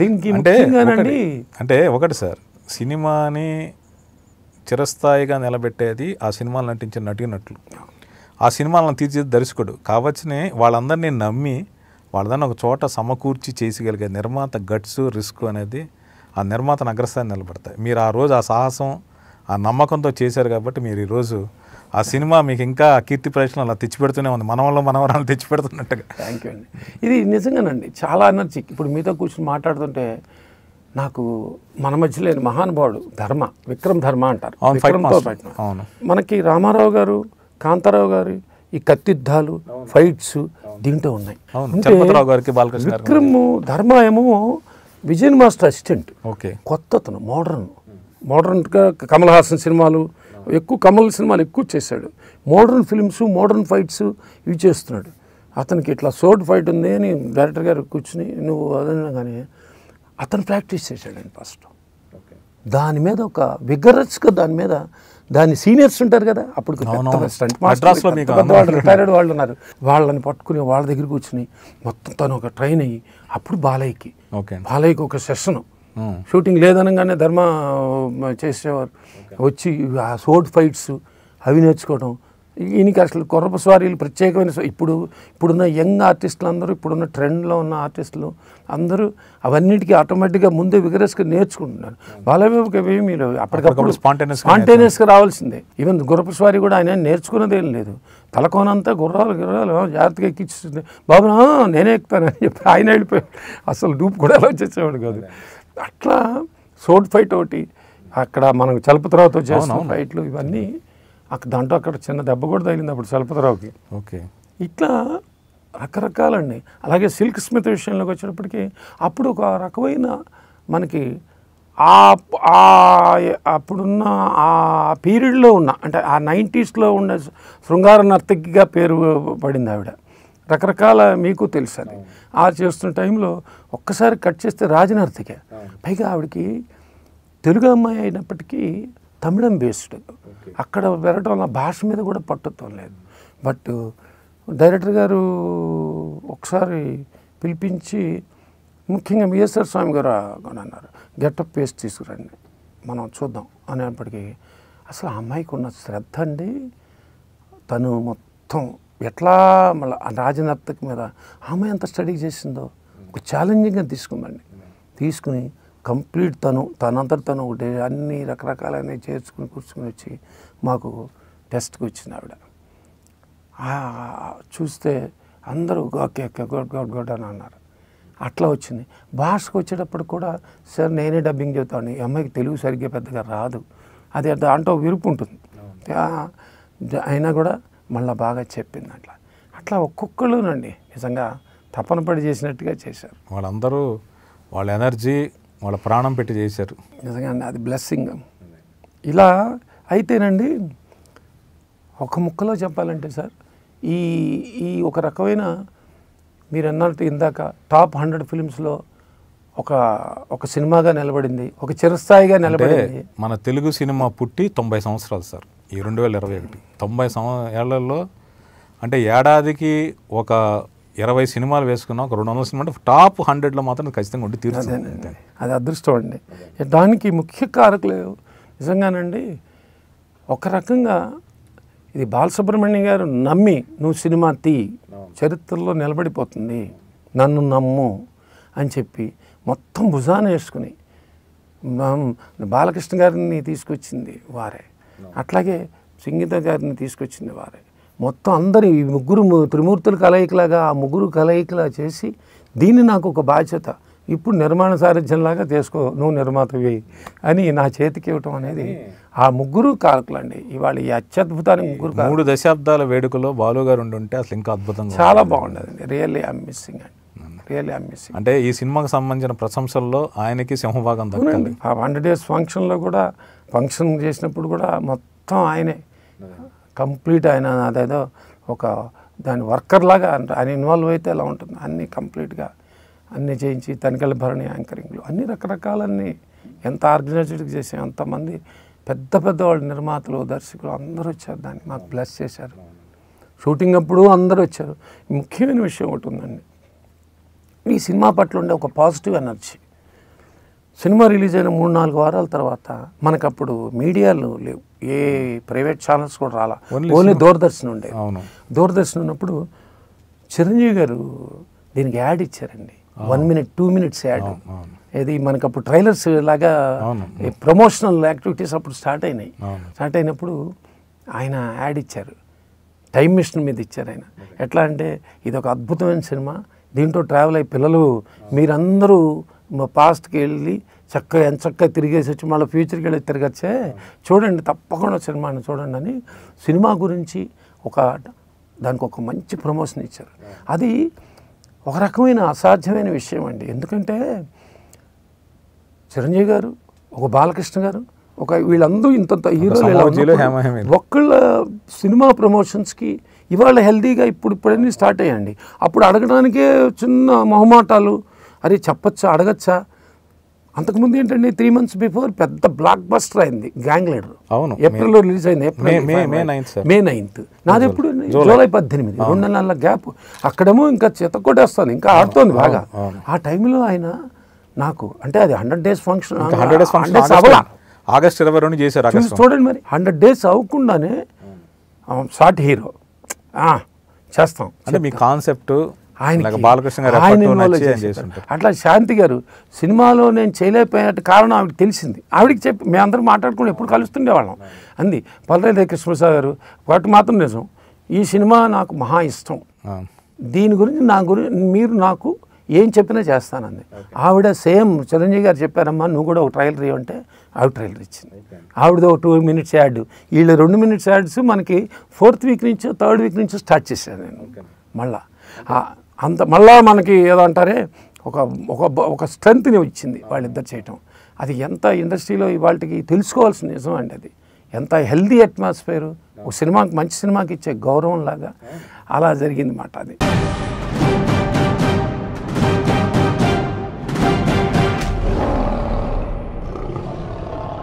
దీనికి అంటే అంటే ఒకటి సార్ సినిమాని చిరస్థాయిగా నిలబెట్టేది ఆ సినిమాలు నటించిన నటినట్లు ఆ సినిమాలను తీర్చిది దర్శకుడు కావచ్చనే వాళ్ళందరినీ నమ్మి వాళ్ళదాన్ని ఒక చోట సమకూర్చి చేసగలిగే నిర్మాత గట్స్ రిస్క్ అనేది ఆ నిర్మాతను అగ్రస్థాయి నిలబడతాయి మీరు ఆ రోజు ఆ సాహసం ఆ నమ్మకంతో చేశారు కాబట్టి మీరు ఈరోజు ఆ సినిమా మీకు ఇంకా కీర్తి ప్రశ్న అలా తెచ్చిపెడుతూనే ఉంది మనవల్లో మనవరాలు తెచ్చిపెడుతున్నట్టుగా థ్యాంక్ యూ అండి ఇది నిజంగానండి చాలా ఎనర్జీ ఇప్పుడు మీతో కూర్చొని మాట్లాడుతుంటే నాకు మన మధ్య లేని మహానుభావుడు ధర్మ విక్రమ్ ధర్మ అంటారు అవును మనకి రామారావు గారు కాంతారావు గారు ఈ కత్తిద్దాలు ఫైట్స్ దీంట్లో ఉన్నాయి విక్రమ్ ధర్మ ఏమో విజయన్ మాస్టర్ అసిస్టెంట్ ఓకే కొత్త మోడర్న్ మోడర్న్గా కమల్ హాసన్ సినిమాలు ఎక్కువ కమల్ సినిమాలు ఎక్కువ చేశాడు మోడర్న్ ఫిల్మ్స్ మోడర్న్ ఫైట్స్ ఇవి చేస్తున్నాడు అతనికి ఇట్లా సోర్డ్ ఫైట్ ఉంది అని డైరెక్టర్ గారు కూర్చుని నువ్వు అదన్నా కానీ అతను ప్రాక్టీస్ చేశాడండి ఫస్ట్ దాని మీద ఒక విగరస్గా దాని మీద దాని సీనియర్స్ ఉంటారు కదా అప్పుడు రిటైర్డ్ వాళ్ళు ఉన్నారు వాళ్ళని పట్టుకుని వాళ్ళ దగ్గర కూర్చుని మొత్తం తను ఒక ట్రైన్ అయ్యి అప్పుడు బాలయ్యకి బాలయ్యకి ఒక సెషను షూటింగ్ లేదనగానే ధర్మ చేసేవారు వచ్చి ఆ సోట్ ఫైట్స్ అవి నేర్చుకోవడం ఈయనకి అసలు కొరప స్వారీలు ప్రత్యేకమైన ఇప్పుడు ఇప్పుడున్న యంగ్ ఆర్టిస్టులు అందరూ ఇప్పుడున్న ట్రెండ్లో ఉన్న ఆర్టిస్టులు అందరూ అవన్నిటికీ ఆటోమేటిక్గా ముందే విగరస్గా నేర్చుకుంటున్నారు బాలబాబుకి మీరు అప్పటికప్పుడు స్పాంటేనియస్ స్పాంటేనియస్గా రావాల్సిందే ఈవెన్ గుర్రపు స్వారీ కూడా ఆయన నేర్చుకున్నది ఏం లేదు తలకోనంతా గుర్రాలు గుర్రాలు జాగ్రత్తగా ఎక్కించుతుంది బాబు నేనే ఎక్కుతానని చెప్పి ఆయన వెళ్ళిపోయాడు అసలు డూప్ కూడా వచ్చేసేవాడు కాదు అట్లా సోడ్ ఫైట్ ఒకటి అక్కడ మనం చలపతరావుతో చేసిన ఫైట్లు ఇవన్నీ అక్కడ దాంట్లో అక్కడ చిన్న దెబ్బ కూడా తగిలింది అప్పుడు చలపతరావుకి ఓకే ఇట్లా రకరకాలండి అలాగే సిల్క్ స్మిత్ విషయంలోకి వచ్చేటప్పటికి అప్పుడు ఒక రకమైన మనకి ఆ అప్పుడున్న ఆ పీరియడ్లో ఉన్న అంటే ఆ నైంటీస్లో ఉన్న శృంగార నర్తకిగా పేరు పడింది ఆవిడ రకరకాల మీకు తెలుసు అది ఆ చేస్తున్న టైంలో ఒక్కసారి కట్ చేస్తే రాజనర్తికే పైగా ఆవిడకి తెలుగు అమ్మాయి అయినప్పటికీ తమిళం బేస్డ్ అక్కడ వెరటం వల్ల భాష మీద కూడా పట్టుత్వం లేదు బట్ డైరెక్టర్ గారు ఒకసారి పిలిపించి ముఖ్యంగా విఎస్ఆర్ స్వామి గారు అన్నారు గెటప్ పేస్ట్ తీసుకురండి మనం చూద్దాం అనేప్పటికీ అసలు ఆ అమ్మాయికి ఉన్న శ్రద్ధ అండి తను మొత్తం ఎట్లా మళ్ళీ రాజనర్తక మీద ఆమె ఎంత స్టడీ చేసిందో ఒక ఛాలెంజింగ్గా తీసుకుందండి తీసుకుని కంప్లీట్ తను తనంతట తను ఒకటి అన్ని రకరకాలైన చేర్చుకుని కూర్చుని వచ్చి మాకు టెస్ట్కి వచ్చింది ఆవిడ చూస్తే అందరూ okay okay good good good అని అన్నారు అట్లా వచ్చింది భాషకు వచ్చేటప్పుడు కూడా సార్ నేనే డబ్బింగ్ చెబుతాను ఈ అమ్మాయికి తెలుగు సరిగ్గా పెద్దగా రాదు అది దాంట్లో విరుపు ఉంటుంది అయినా కూడా మళ్ళీ బాగా చెప్పింది అట్లా అట్లా ఒక్కొక్కళ్ళునండి నిజంగా తపన పడి చేసినట్టుగా చేశారు వాళ్ళందరూ వాళ్ళ ఎనర్జీ వాళ్ళ ప్రాణం పెట్టి చేశారు నిజంగా అండి అది బ్లెస్సింగ్ ఇలా అయితేనండి ఒక ముక్కలో చెప్పాలంటే సార్ ఈ ఈ ఒక రకమైన మీరు అన్నట్టు ఇందాక టాప్ హండ్రెడ్ ఫిల్మ్స్లో ఒక ఒక సినిమాగా నిలబడింది ఒక చిరస్థాయిగా నిలబడింది మన తెలుగు సినిమా పుట్టి తొంభై సంవత్సరాలు సార్ ఈ రెండు వేల ఇరవై ఒకటి తొంభై ఏళ్లలో అంటే ఏడాదికి ఒక ఇరవై సినిమాలు వేసుకున్నాం ఒక రెండు వందల సినిమా అంటే టాప్ హండ్రెడ్లో మాత్రం ఖచ్చితంగా ఉండి తీరుతుంది అది అదృష్టం అండి దానికి ముఖ్య కారకులు నిజంగానండి ఒక రకంగా ఇది బాలసుబ్రహ్మణ్యం గారు నమ్మి నువ్వు సినిమా తీ చరిత్రలో నిలబడిపోతుంది నన్ను నమ్ము అని చెప్పి మొత్తం భుజాన వేసుకుని బాలకృష్ణ గారిని తీసుకొచ్చింది వారే అట్లాగే సింగిత గారిని తీసుకొచ్చింది వారే మొత్తం అందరి ఈ ముగ్గురు త్రిమూర్తుల కలయికలాగా ఆ ముగ్గురు కలయికలా చేసి దీన్ని నాకు ఒక బాధ్యత ఇప్పుడు నిర్మాణ సారథ్యంలాగా తీసుకో నువ్వు నిర్మాతవి అని నా చేతికి ఇవ్వటం అనేది hmm. ఆ ముగ్గురు అండి ఇవాళ ఈ అత్యద్భుతానికి hmm. ముగ్గురు మూడు దశాబ్దాల వేడుకలో బాలుగారు ఉండి ఉంటే అసలు ఇంకా అద్భుతం చాలా అండి రియల్లీ ఐమ్ మిస్సింగ్ అండి రియల్లీ ఐమ్ మిస్సింగ్ అంటే ఈ సినిమాకి సంబంధించిన ప్రశంసల్లో ఆయనకి సింహభాగం దక్కింది ఆ వన్ డేస్ ఫంక్షన్లో కూడా ఫంక్షన్ చేసినప్పుడు కూడా మొత్తం ఆయనే కంప్లీట్ ఆయన అదేదో ఒక దాని వర్కర్ లాగా అంటే ఆయన ఇన్వాల్వ్ అయితే ఎలా ఉంటుంది అన్నీ కంప్లీట్గా అన్నీ చేయించి తనికల భరణి యాంకరింగ్లు అన్ని రకరకాలన్నీ ఎంత ఆర్గనైజ్డ్గా చేసాం ఎంతమంది పెద్ద పెద్ద వాళ్ళు నిర్మాతలు దర్శకులు అందరూ వచ్చారు దాన్ని మాకు బ్లెస్ చేశారు షూటింగ్ అప్పుడు అందరూ వచ్చారు ముఖ్యమైన విషయం ఒకటి ఉందండి ఈ సినిమా పట్ల ఉండే ఒక పాజిటివ్ ఎనర్జీ సినిమా రిలీజ్ అయిన మూడు నాలుగు వారాల తర్వాత మనకు అప్పుడు మీడియాలు లేవు ఏ ప్రైవేట్ ఛానల్స్ కూడా రాలా ఓన్లీ దూరదర్శన్ ఉండే దూరదర్శన్ ఉన్నప్పుడు చిరంజీవి గారు దీనికి యాడ్ ఇచ్చారండి one minute two minutes ad ఇది మనకు అప్పుడు ట్రైలర్స్ లాగా ప్రమోషనల్ యాక్టివిటీస్ అప్పుడు స్టార్ట్ అయినాయి స్టార్ట్ అయినప్పుడు ఆయన యాడ్ ఇచ్చారు టైం మిషన్ మీద ఇచ్చారు ఆయన ఎట్లా అంటే ఇది ఒక అద్భుతమైన సినిమా దీంట్లో ట్రావెల్ అయ్యి పిల్లలు మీరందరూ పాస్ట్కి వెళ్ళి చక్కగా ఎంత చక్కగా తిరిగేసి వచ్చి మళ్ళీ ఫ్యూచర్కి వెళ్ళి తిరగచ్చే చూడండి తప్పకుండా సినిమాని చూడండి అని సినిమా గురించి ఒక దానికి ఒక మంచి ప్రమోషన్ ఇచ్చారు అది ఒక రకమైన అసాధ్యమైన విషయం అండి ఎందుకంటే చిరంజీవి గారు ఒక బాలకృష్ణ గారు ఒక వీళ్ళందరూ ఇంతంత హీరోలు ఒక్కళ్ళ సినిమా ప్రమోషన్స్కి ఇవాళ హెల్దీగా ఇప్పుడు ఇప్పుడన్నీ స్టార్ట్ అయ్యండి అప్పుడు అడగడానికే చిన్న మొహమాటాలు అరే చెప్పచ్చా అడగచ్చా అంతకుముందు ఏంటండి త్రీ మంత్స్ బిఫోర్ పెద్ద బ్లాక్ బస్టర్ అయింది గ్యాంగ్ లీడర్ అవును ఏప్రిల్లో రిలీజ్ అయింది మే నైన్త్ నాది ఎప్పుడు జూలై పద్దెనిమిది రెండు నెలల గ్యాప్ అక్కడేమో ఇంకా చేత వస్తుంది ఇంకా ఆడుతోంది బాగా ఆ టైంలో ఆయన నాకు అంటే అది hundred days function hundred days August ఇరవై రెండు చేశారు చూడండి మరి హండ్రెడ్ డేస్ అవ్వకుండానే షార్ట్ హీరో చేస్తాం అంటే మీ కాన్సెప్ట్ ఆయన బాలకృష్ణ గారు ఆయన అట్లా శాంతి గారు సినిమాలో నేను చేయలేకపోయినట్టు కారణం ఆవిడకి తెలిసింది ఆవిడకి చెప్పి మేమందరం మాట్లాడుకుని ఎప్పుడు కలుస్తుండేవాళ్ళం అంది పల్లెదే కృష్ణప్రసాద్ గారు వాటి మాత్రం నిజం ఈ సినిమా నాకు మహా ఇష్టం దీని గురించి నా గురించి మీరు నాకు ఏం చెప్పినా చేస్తానంది ఆవిడ సేమ్ చిరంజీవి గారు చెప్పారమ్మా నువ్వు కూడా ఒక ట్రైలర్ ఇవ్వంటే ఆవిడ ట్రైలర్ ఇచ్చింది ఆవిడది ఒక టూ మినిట్స్ యాడ్ వీళ్ళు రెండు మినిట్స్ యాడ్స్ మనకి ఫోర్త్ వీక్ నుంచి థర్డ్ వీక్ నుంచి స్టార్ట్ చేశాను నేను మళ్ళీ అంత మళ్ళా మనకి ఏదో అంటారే ఒక ఒక ఒక స్ట్రెంగ్త్ని వచ్చింది వాళ్ళిద్దరు చేయటం అది ఎంత ఇండస్ట్రీలో వాళ్ళకి తెలుసుకోవాల్సిన నిజం అండి అది ఎంత హెల్దీ అట్మాస్ఫియర్ ఒక సినిమాకి మంచి సినిమాకి ఇచ్చే గౌరవం లాగా అలా జరిగింది మాట అది